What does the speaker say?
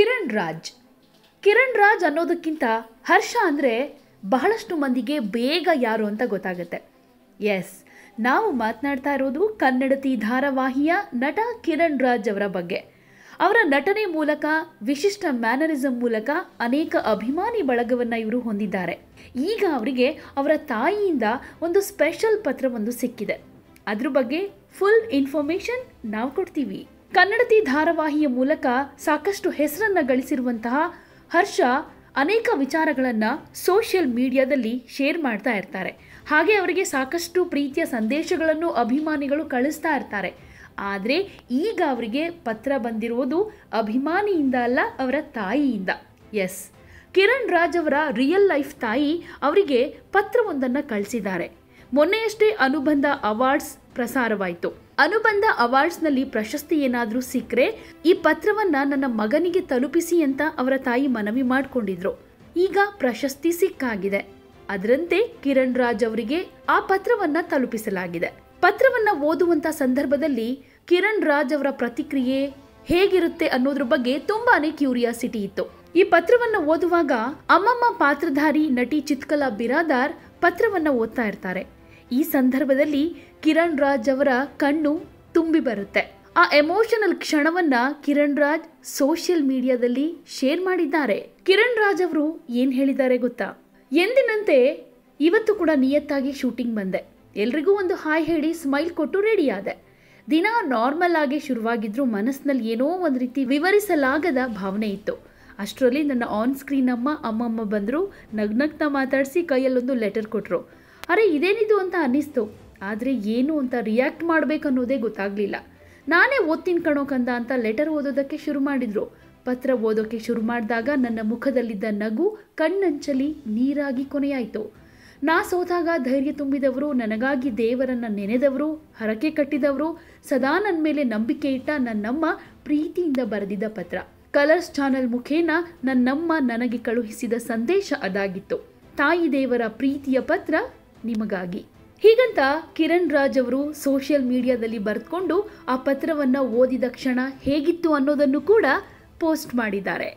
ಕಿರಣ್ ರಾಜ್ ಕಿರಣ್ ರಾಜ್ ಅನ್ನೋದಕ್ಕಿಂತ ಹರ್ಷ ಅಂದರೆ ಬಹಳಷ್ಟು ಮಂದಿಗೆ ಬೇಗ ಯಾರು ಅಂತ ಗೊತ್ತಾಗುತ್ತೆ ಎಸ್ ನಾವು ಮಾತನಾಡ್ತಾ ಇರೋದು ಕನ್ನಡತಿ ಧಾರಾವಾಹಿಯ ನಟ ಕಿರಣ್ ರಾಜ್ ಅವರ ಬಗ್ಗೆ ಅವರ ನಟನೆ ಮೂಲಕ ವಿಶಿಷ್ಟ ಮ್ಯಾನರಿಸಂ ಮೂಲಕ ಅನೇಕ ಅಭಿಮಾನಿ ಬಳಗವನ್ನು ಇವರು ಹೊಂದಿದ್ದಾರೆ ಈಗ ಅವರಿಗೆ ಅವರ ತಾಯಿಯಿಂದ ಒಂದು ಸ್ಪೆಷಲ್ ಪತ್ರವೊಂದು ಸಿಕ್ಕಿದೆ ಅದ್ರ ಬಗ್ಗೆ ಫುಲ್ ಇನ್ಫಾರ್ಮೇಷನ್ ನಾವು ಕೊಡ್ತೀವಿ ಕನ್ನಡತಿ ಧಾರಾವಾಹಿಯ ಮೂಲಕ ಸಾಕಷ್ಟು ಹೆಸರನ್ನು ಗಳಿಸಿರುವಂತಹ ಹರ್ಷ ಅನೇಕ ವಿಚಾರಗಳನ್ನು ಸೋಷಿಯಲ್ ಮೀಡಿಯಾದಲ್ಲಿ ಶೇರ್ ಮಾಡ್ತಾ ಇರ್ತಾರೆ ಹಾಗೆ ಅವರಿಗೆ ಸಾಕಷ್ಟು ಪ್ರೀತಿಯ ಸಂದೇಶಗಳನ್ನು ಅಭಿಮಾನಿಗಳು ಕಳಿಸ್ತಾ ಇರ್ತಾರೆ ಆದರೆ ಈಗ ಅವರಿಗೆ ಪತ್ರ ಬಂದಿರುವುದು ಅಭಿಮಾನಿಯಿಂದ ಅಲ್ಲ ಅವರ ತಾಯಿಯಿಂದ ಎಸ್ ಕಿರಣ್ ರಾಜ್ ಅವರ ರಿಯಲ್ ಲೈಫ್ ತಾಯಿ ಅವರಿಗೆ ಪತ್ರವೊಂದನ್ನು ಕಳಿಸಿದ್ದಾರೆ ಮೊನ್ನೆಯಷ್ಟೇ ಅನುಬಂಧ ಅವಾರ್ಡ್ಸ್ ಪ್ರಸಾರವಾಯಿತು ಅನುಬಂಧ ಅವಾರ್ಡ್ಸ್ನಲ್ಲಿ ಪ್ರಶಸ್ತಿ ಏನಾದರೂ ಸಿಕ್ಕರೆ ಈ ಪತ್ರವನ್ನ ನನ್ನ ಮಗನಿಗೆ ತಲುಪಿಸಿ ಅಂತ ಅವರ ತಾಯಿ ಮನವಿ ಮಾಡಿಕೊಂಡಿದ್ರು ಈಗ ಪ್ರಶಸ್ತಿ ಸಿಕ್ಕಾಗಿದೆ ಅದರಂತೆ ಕಿರಣ್ ರಾಜ್ ಅವರಿಗೆ ಆ ಪತ್ರವನ್ನ ತಲುಪಿಸಲಾಗಿದೆ ಪತ್ರವನ್ನ ಓದುವಂತ ಸಂದರ್ಭದಲ್ಲಿ ಕಿರಣ್ ರಾಜ್ ಅವರ ಪ್ರತಿಕ್ರಿಯೆ ಹೇಗಿರುತ್ತೆ ಅನ್ನೋದ್ರ ಬಗ್ಗೆ ತುಂಬಾನೇ ಕ್ಯೂರಿಯಾಸಿಟಿ ಇತ್ತು ಈ ಪತ್ರವನ್ನ ಓದುವಾಗ ಅಮ್ಮಮ್ಮ ಪಾತ್ರಧಾರಿ ನಟಿ ಚಿತ್ಕಲಾ ಬಿರಾದಾರ್ ಪತ್ರವನ್ನ ಓದ್ತಾ ಇರ್ತಾರೆ ಈ ಸಂದರ್ಭದಲ್ಲಿ ಕಿರಣ್ ರಾಜ್ ಅವರ ಕಣ್ಣು ತುಂಬಿ ಬರುತ್ತೆ ಆ ಎಮೋಷನಲ್ ಕ್ಷಣವನ್ನ ಕಿರಣ್ ರಾಜ್ ಸೋಷಿಯಲ್ ಮೀಡಿಯಾದಲ್ಲಿ ಶೇರ್ ಮಾಡಿದ್ದಾರೆ ಕಿರಣ್ ರಾಜ್ ಅವರು ಏನು ಹೇಳಿದ್ದಾರೆ ಗೊತ್ತಾ ಎಂದಿನಂತೆ ಇವತ್ತು ಕೂಡ ನಿಯತ್ತಾಗಿ ಶೂಟಿಂಗ್ ಬಂದೆ ಎಲ್ರಿಗೂ ಒಂದು ಹಾಯ್ ಹೇಳಿ ಸ್ಮೈಲ್ ಕೊಟ್ಟು ರೆಡಿ ಆದೆ ದಿನ ನಾರ್ಮಲ್ ಆಗಿ ಶುರುವಾಗಿದ್ರು ಮನಸ್ಸಿನಲ್ಲಿ ಏನೋ ಒಂದು ರೀತಿ ವಿವರಿಸಲಾಗದ ಭಾವನೆ ಇತ್ತು ಅಷ್ಟರಲ್ಲಿ ನನ್ನ ಆನ್ ಸ್ಕ್ರೀನ್ ಅಮ್ಮ ಅಮ್ಮಮ್ಮ ಬಂದರು ನಗ್ನಗ್ನ ಮಾತಾಡಿಸಿ ಕೈಯಲ್ಲೊಂದು ಲೆಟರ್ ಕೊಟ್ಟರು ಅರೆ ಇದೇನಿದು ಅಂತ ಅನ್ನಿಸ್ತು ಆದರೆ ಏನು ಅಂತ ರಿಯಾಕ್ಟ್ ಮಾಡಬೇಕನ್ನೋದೇ ಗೊತ್ತಾಗಲಿಲ್ಲ ನಾನೇ ಓದ್ತೀನಿ ಕಣೋ ಕಂದ ಅಂತ ಲೆಟರ್ ಓದೋದಕ್ಕೆ ಶುರು ಮಾಡಿದರು ಪತ್ರ ಓದೋಕ್ಕೆ ಶುರು ಮಾಡಿದಾಗ ನನ್ನ ಮುಖದಲ್ಲಿದ್ದ ನಗು ಕಣ್ಣಂಚಲಿ ನೀರಾಗಿ ಕೊನೆಯಾಯಿತು ನಾ ಸೋತಾಗ ಧೈರ್ಯ ತುಂಬಿದವರು ನನಗಾಗಿ ದೇವರನ್ನು ನೆನೆದವರು ಹರಕೆ ಕಟ್ಟಿದವರು ಸದಾ ನನ್ನ ಮೇಲೆ ನಂಬಿಕೆ ಇಟ್ಟ ನನ್ನಮ್ಮ ಪ್ರೀತಿಯಿಂದ ಬರೆದಿದ್ದ ಪತ್ರ ಕಲರ್ಸ್ ಚಾನಲ್ ಮುಖೇನ ನನ್ನಮ್ಮ ನನಗೆ ಕಳುಹಿಸಿದ ಸಂದೇಶ ಅದಾಗಿತ್ತು ತಾಯಿ ದೇವರ ಪ್ರೀತಿಯ ಪತ್ರ ನಿಮಗಾಗಿ ಹೀಗಂತ ಕಿರಣ್ ರಾಜ್ ಅವರು ಸೋಷಿಯಲ್ ಮೀಡಿಯಾದಲ್ಲಿ ಬರೆದುಕೊಂಡು ಆ ಪತ್ರವನ್ನು ಓದಿದ ಕ್ಷಣ ಹೇಗಿತ್ತು ಅನ್ನೋದನ್ನು ಕೂಡ ಪೋಸ್ಟ್ ಮಾಡಿದ್ದಾರೆ